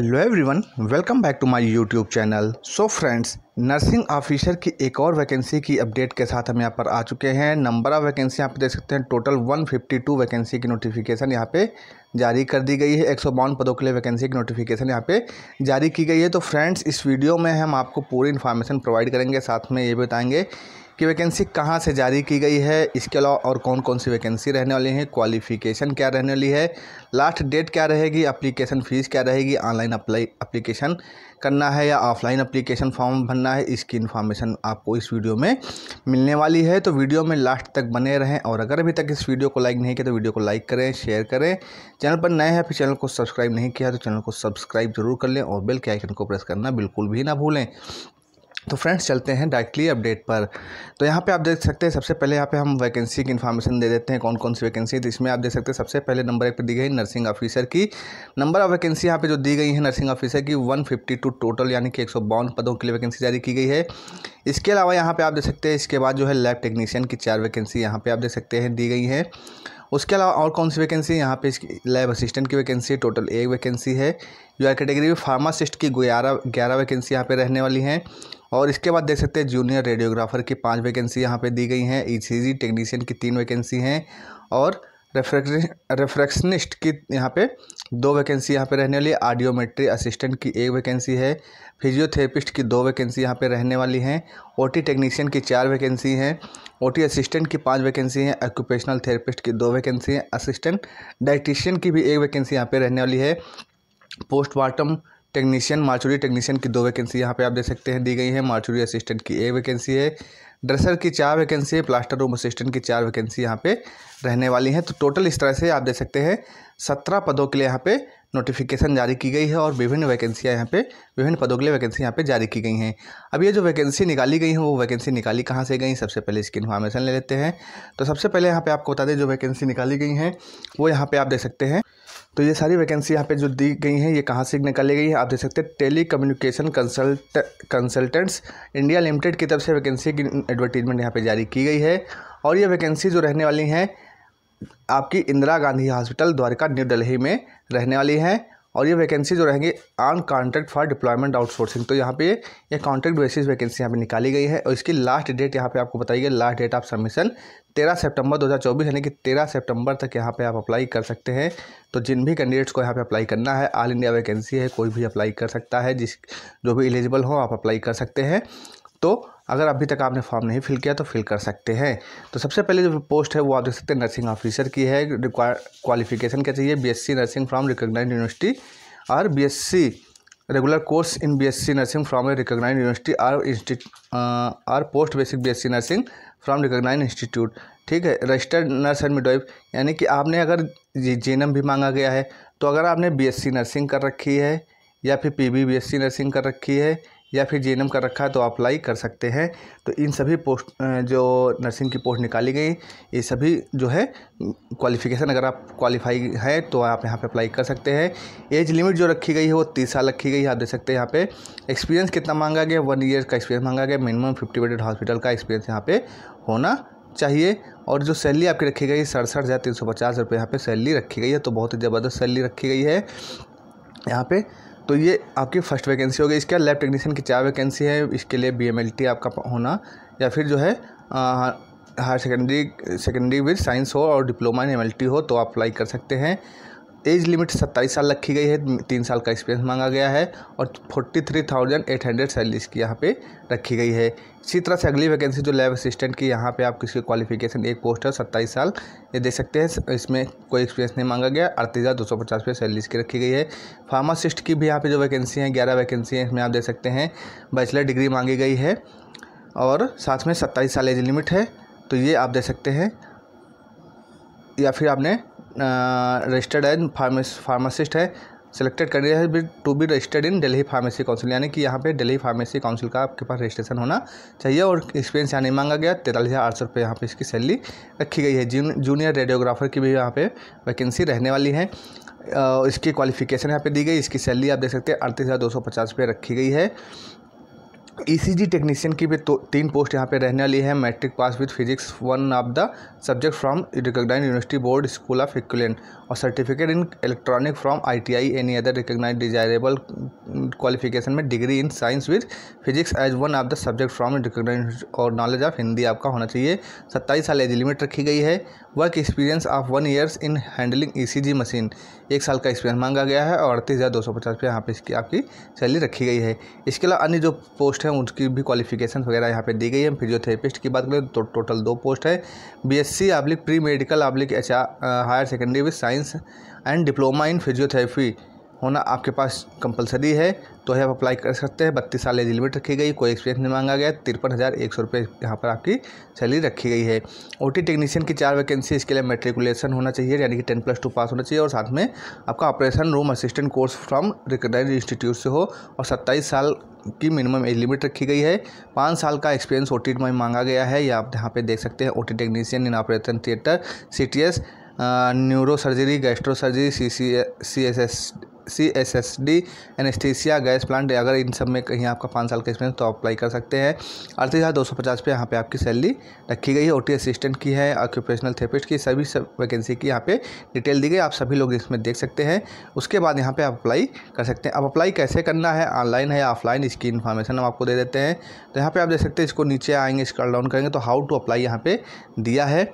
hello everyone welcome back to my YouTube channel so friends nursing officer की एक और vacancy की update के साथ हम यहाँ पर आ चुके हैं नंबर ऑफ़ वैकेंसी यहाँ देख सकते हैं टोटल 152 वैकेंसी की नोटिफिकेशन यहाँ पे जारी कर दी गई है एक पदों के लिए वैकेंसी की नोटिफिकेशन यहाँ पे जारी की गई है तो फ्रेंड्स इस वीडियो में हम आपको पूरी इन्फॉर्मेशन प्रोवाइड करेंगे साथ में ये बताएँगे कि वैकेंसी कहाँ से जारी की गई है इसके अलावा और कौन कौन सी वैकेंसी रहने वाली हैं क्वालिफिकेशन क्या रहने वाली है लास्ट डेट क्या रहेगी अप्लीकेशन फ़ीस क्या रहेगी ऑनलाइन अप्लाई अप्लीकेशन करना है या ऑफलाइन अप्लीकेशन फॉर्म भरना है इसकी इन्फॉर्मेशन आपको इस वीडियो में मिलने वाली है तो वीडियो में लास्ट तक बने रहें और अगर अभी तक इस वीडियो को लाइक नहीं किया तो वीडियो को लाइक करें शेयर करें चैनल पर नए हैं फिर चैनल को सब्सक्राइब नहीं किया तो चैनल को सब्सक्राइब जरूर कर लें और बेल के आइकन को प्रेस करना बिल्कुल भी ना भूलें तो फ्रेंड्स चलते हैं डायरेक्टली अपडेट पर तो यहाँ पे आप देख सकते हैं सबसे पहले यहाँ पे हम वैकेंसी की इन्फॉर्मेशन दे देते हैं कौन कौन सी वैकेंसी है तो इसमें आप देख सकते हैं सबसे पहले नंबर एक पे दी गई नर्सिंग ऑफिसर की नंबर ऑफ वैकेंसी यहाँ पे जो दी गई है नर्सिंग ऑफिसर की वन टोटल यानी कि एक पदों के लिए वैकेंसी जारी की गई है इसके अलावा यहाँ पर आप देख सकते हैं इसके बाद जो है लैब टेक्नीशियन की चार वैकेंसी यहाँ पर आप देख सकते हैं दी गई हैं उसके अलावा और कौन सी वैकेंसी है यहाँ पे इसकी लैब असिस्टेंट की वैकेंसी है टोटल एक वैकेंसी है यू आर कैटेगरी में फार्मासिस्ट की ग्यारह ग्यारह वैकेंसी यहाँ पे रहने वाली हैं और इसके बाद देख सकते हैं जूनियर रेडियोग्राफर की पाँच वैकेंसी यहाँ पे दी गई हैं ई टेक्नीशियन की तीन वैकेंसी हैं और रेफ्रेक्शनिस्ट की यहाँ पे दो वैकेंसी यहाँ पे रहने वाली है आडियोमेट्री असिस्टेंट की एक वैकेंसी है फिजियोथेरेपिस्ट की दो वैकेंसी यहाँ पे रहने वाली हैं ओटी टेक्नीशियन की चार वैकेंसी हैं ओटी असिस्टेंट की पांच वैकेंसी हैं ऑक्यूपेशनल थेरेपिस्ट की दो वैकेंसी हैं असिस्टेंट डाइटिशियन की भी एक वैकेंसी यहाँ पर रहने वाली है पोस्टमार्टम टेक्नीशियन मार्चुरी टेक्नीशियन की दो वैकेंसी यहाँ पे आप देख सकते हैं दी गई है मार्चुरी असिस्टेंट की एक वैकेंसी है ड्रेसर की चार वैकेंसी है प्लास्टर रूम असिस्टेंट की चार वैकेंसी यहाँ पे रहने वाली हैं तो टोटल इस तरह से आप देख सकते हैं सत्रह पदों के लिए यहाँ पे नोटिफिकेशन जारी की गई है और विभिन्न वैकेंसियाँ यहाँ पे विभिन्न पदों के लिए वैकेंसी यहाँ पे जारी की गई हैं अब ये जो वैकेंसी निकाली गई हैं वो वैकेंसी निकाली कहाँ से गई सबसे पहले इसकी इन्फॉर्मेशन ले लेते हैं तो सबसे पहले यहाँ पे आपको बता दें जो वैकेंसी निकाली गई हैं वो यहाँ पे आप देख सकते हैं तो ये सारी वैकेंसी यहाँ पे जो दी गई हैं ये कहाँ से निकाली गई है आप देख सकते हैं telecommunication consult consultants India limited की तरफ से वैकेंसी की एडवर्टीजमेंट यहाँ पे जारी की गई है और ये वैकेंसी जो रहने वाली हैं आपकी इंदिरा गांधी हॉस्पिटल द्वारका न्यू दिल्ली में रहने वाली हैं और ये वैकेंसी जो रहेंगे on contract for deployment outsourcing तो यहाँ पे ये कॉन्ट्रैक्ट बेसिस वैकेंसी यहाँ पे निकाली गई है और इसकी लास्ट डेट यहाँ पे आपको बताइए लास्ट डेट ऑफ सबमिशन तेरह सितंबर 2024 यानी कि तेरह सितंबर तक यहाँ पे आप अप्लाई कर सकते हैं तो जिन भी कैंडिडेट्स को यहाँ पे अप्लाई करना है ऑल इंडिया वैकेंसी है कोई भी अप्लाई कर सकता है जिस जो भी एलिजिबल हो आप अप्लाई कर सकते हैं तो अगर अभी तक आपने फॉर्म नहीं फिल किया तो फिल कर सकते हैं तो सबसे पहले जो पोस्ट है वो आप देख सकते हैं नर्सिंग ऑफिसर की है क्वालिफिकेशन क्या चाहिए BSc nursing from recognise university और BSc regular course in BSc nursing from a recognise university और or post basic B nursing from recognise institute ठीक है रजिस्टर्ड नर्स एंड मिडवाइफ यानी कि आपने अगर जे भी मांगा गया है तो अगर आपने बी नर्सिंग कर रखी है या फिर पी बी नर्सिंग कर रखी है या फिर जे का रखा है तो आप अप्लाई कर सकते हैं तो इन सभी पोस्ट जो नर्सिंग की पोस्ट निकाली गई ये सभी जो है क्वालिफिकेशन अगर आप क्वालिफाई हैं तो आप यहाँ पे अप्लाई कर सकते हैं एज लिमिट जो रखी गई है वो तीस साल रखी गई है आप देख सकते हैं यहाँ पे एक्सपीरियंस कितना मांगा गया वन ईयर का एक्सपीरियंस मांगा गया मिनिमम फिफ्टी बेडेड हॉस्पिटल का एक्सपीरियंस यहाँ पर होना चाहिए और जो सैलरी आपकी रखी गई है सड़सठ हज़ार तीन सौ पचास रुपये यहाँ पर सैलरी रखी गई है तो बहुत ही ज़बरदस्त सैलरी रखी गई है यहाँ पे तो ये आपकी फ़र्स्ट वैकेंसी होगी इसके लैब टेक्नीशियन की चार वैकेंसी है इसके लिए बी आपका होना या फिर जो है higher secondary secondary with science हो और डिप्लोमा इन एम हो तो आप अप्लाई कर सकते हैं एज लिमिट सत्ताईस साल रखी गई है तीन साल का एक्सपीरियंस मांगा गया है और forty three thousand eight hundred salary इसकी यहाँ पर रखी गई है इसी तरह से अगली वैकेंसी जो लैब असिस्टेंट की यहाँ पे आप किसी क्वालिफिकेशन एक पोस्ट है सत्ताईस साल ये देख सकते हैं इसमें कोई एक्सपीरियंस नहीं मांगा गया अड़तीस हज़ार दो सौ पचास रुपये सैलरी इसकी रखी गई है फार्मासिस्ट की भी यहाँ पे जो वैकेंसी है ग्यारह वैकेंसी हैं इसमें आप देख सकते हैं बैचलर डिग्री मांगी गई है और साथ में सत्ताईस साल एज लिमिट है तो ये आप देख सकते हैं या फिर आपने रजिस्टर्ड है फार्मासिस्ट है सिलेक्टेड कर हैज़ है to be registered in Delhi pharmacy council यानी कि यहाँ पे दिल्ली फार्मेसी काउंसिल का आपके पास रजिस्ट्रेशन होना चाहिए और एक्सपीरियंस यहाँ नहीं मांगा गया तैंतालीस हज़ार आठ सौ रुपये यहाँ पर इसकी सैलरी रखी गई है जून जूनियर रेडियोग्राफर की भी यहाँ पे वैकेंसी रहने वाली है इसकी क्वालिफिकेशन यहाँ पे दी गई इसकी सैलरी आप देख सकते हैं अड़तीस हज़ार दो सौ पचास रुपये रखी गई है ईसीजी e टेक्नीशियन की भी तो तीन पोस्ट यहाँ पे रहने वाली है matric pass with physics one of the subject from recognise university board school of equivalent और certificate in electronic from ITI any other recognise desirable qualification में degree in science with physics as one of the subject from recognise और knowledge of Hindi आपका होना चाहिए सत्ताईस साल age limit रखी गई है work experience of one years in handling E machine एक साल का एक्सपीरियंस मांगा गया है और अड़तीस हज़ार दो सौ पचास रुपये यहाँ पे इसकी आपकी सैलरी रखी गई है इसके अलावा अन्य जो पोस्ट है हैं उनकी भी क्वालिफिकेशन वगैरह यहाँ पे दी गई है फिजियोथेरेपिस्ट की बात करें तो टोटल दो पोस्ट है B S C oblique pre medical oblique H higher secondary with science and diploma in physiotherapy होना आपके पास कंपलसरी है तो है आप अप्लाई कर सकते हैं बत्तीस साल एज लिमिट रखी गई कोई एक्सपीरियंस नहीं मांगा गया तिरपन हज़ार एक सौ रुपये यहाँ पर आपकी सैलरी रखी गई है ओ टी टेक्नीशियन की चार वैकेंसी इसके लिए मेट्रिकुलेशन होना चाहिए यानी कि टेन प्लस टू पास होना चाहिए और साथ में आपका operation room assistant course from recognise institute से हो और सत्ताईस साल की मिनिमम एज लिमिट रखी गई है पाँच साल का एक्सपीरियंस ओ टी में मांगा गया है या आप यहाँ पर देख सकते हैं O T technician in operation theatre C T S neuro surgery gastro surgery C C C S S C S S D anaesthesia gas plant अगर इन सब में कहीं आपका पाँच साल का एक्सपीरियंस तो अप्लाई कर सकते हैं अड़तीस हज़ार दो सौ पचास पे यहाँ पे आपकी सैलरी रखी गई है ओ असिस्टेंट की है ऑक्यूपेशनल थेरेपिस्ट की सभी सब वैकेंसी की यहाँ पे डिटेल दी गई आप सभी लोग इसमें देख सकते हैं उसके बाद यहाँ पर आप अप्लाई कर सकते हैं अब अप्लाई कैसे करना है ऑनलाइन है या ऑफलाइन इसकी इन्फॉर्मेशन हम आपको दे देते हैं तो यहाँ पर आप देख सकते हैं इसको नीचे आएंगे स्क्रॉल डाउन करेंगे तो हाउ टू अप्लाई यहाँ पर दिया है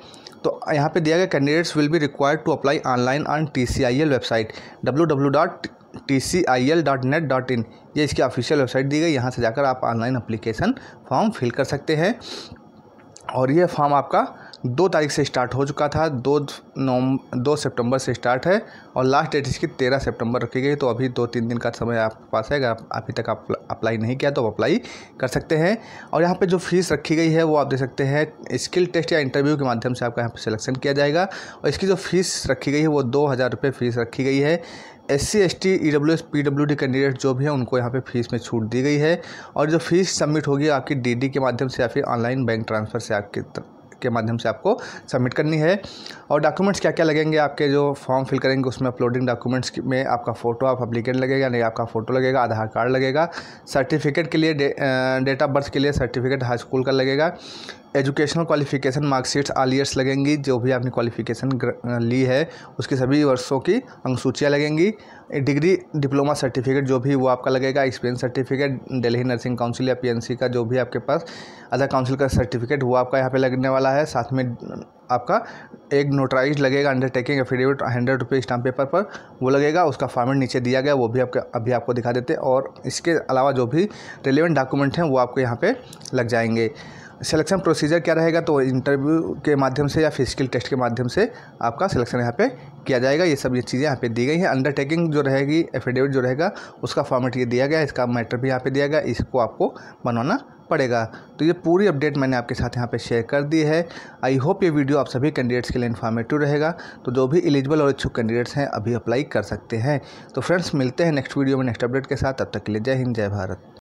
तो यहाँ पे दिया गया candidates will be required to apply online on T C I L website W W dot T C I L dot net dot in ये इसकी ऑफिशियल वेबसाइट दी गई यहाँ से जाकर आप ऑनलाइन अप्लीकेशन फॉर्म फिल कर सकते हैं और यह फॉर्म आपका दो तारीख से स्टार्ट हो चुका था दो नवम्बर दो सितंबर से स्टार्ट है और लास्ट डेट इसकी तेरह सितंबर रखी गई तो अभी दो तीन दिन का समय आपके पास है अगर आप अभी तक आप अप्लाई नहीं किया तो आप अप्लाई कर सकते हैं और यहाँ पे जो फीस रखी गई है वो आप देख सकते हैं स्किल टेस्ट या इंटरव्यू के माध्यम से आपका यहाँ पर सिलेक्शन किया जाएगा और इसकी जो फीस रखी गई है वो दो हज़ार रुपये फीस रखी गई है S C S T E W S P W D candidate जो भी हैं उनको यहाँ पे फीस में छूट दी गई है और जो फीस सबमिट होगी आपकी डी डी के माध्यम से या फिर ऑनलाइन बैंक ट्रांसफ़र से आपकी के माध्यम से आपको सबमिट करनी है और डॉक्यूमेंट्स क्या क्या लगेंगे आपके जो फॉर्म फिल करेंगे उसमें अपलोडिंग डॉक्यूमेंट्स में आपका फ़ोटो आप अप्लीकेंट लगेगा नहीं आपका फ़ोटो लगेगा आधार कार्ड लगेगा सर्टिफिकेट के लिए डेट ऑफ बर्थ के लिए सर्टिफिकेट हाई स्कूल का लगेगा educational qualification marksheets all years लगेंगी जो भी आपने क्वालिफिकेशन ली है उसकी सभी वर्षों की अनुसूचियाँ लगेंगी डिग्री डिप्लोमा सर्टिफिकेट जो भी वो आपका लगेगा experience certificate Delhi nursing council या पीएनसी का जो भी आपके पास अदर काउंसिल का सर्टिफिकेट वो आपका यहाँ पे लगने वाला है साथ में आपका एक नोटराइज लगेगा अंडरटेकिंग एफिडेविट हंड्रेड रुपये स्टाम्प पेपर पर वो लगेगा उसका फॉर्मेट नीचे दिया गया वो भी आपके अभी आपको दिखा देते और इसके अलावा जो भी रेलिवेंट डॉक्यूमेंट हैं वो आपको यहाँ पर लग जाएंगे सिलेक्शन प्रोसीजर क्या रहेगा तो इंटरव्यू के माध्यम से या फिजिकल टेस्ट के माध्यम से आपका सिलेक्शन यहाँ पे किया जाएगा ये सब ये चीज़ें यहाँ पे दी गई हैं अंडरटेकिंग जो रहेगी एफिडेविट जो रहेगा उसका फॉर्मेट ये दिया गया है इसका मैटर भी यहाँ पे दिया गया इसको आपको बनवाना पड़ेगा तो ये पूरी अपडेट मैंने आपके साथ यहाँ पे शेयर कर दी है आई होप ये वीडियो आप सभी कैंडिडेट्स के लिए इन्फॉर्मेटिव रहेगा तो जो भी एलिजिबल और इच्छुक कैंडिडेट्स हैं अभी अप्लाई कर सकते हैं तो फ्रेंड्स मिलते हैं नेक्स्ट वीडियो में नेक्स्ट अपडेट के साथ तब तक के लिए जय हिंद जय भारत